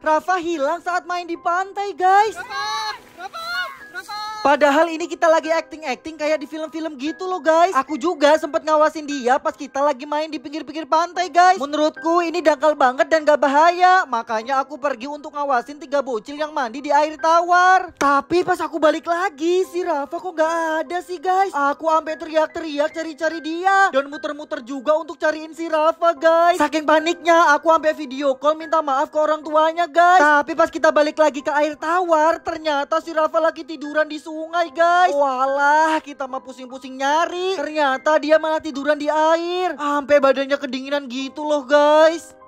Rafa hilang saat main di pantai, guys. Rafa! Rafa! Padahal ini kita lagi acting-acting kayak di film-film gitu loh guys. Aku juga sempat ngawasin dia pas kita lagi main di pinggir-pinggir pantai guys. Menurutku ini dangkal banget dan gak bahaya. Makanya aku pergi untuk ngawasin tiga bocil yang mandi di air tawar. Tapi pas aku balik lagi si Rafa kok gak ada sih guys. Aku ampe teriak-teriak cari-cari dia. Dan muter-muter juga untuk cariin si Rafa guys. Saking paniknya aku ampe video call minta maaf ke orang tuanya guys. Tapi pas kita balik lagi ke air tawar ternyata si Rafa lagi tiduran di sungai sungai guys. Walah kita mah pusing-pusing nyari. Ternyata dia malah tiduran di air. Sampai badannya kedinginan gitu loh guys.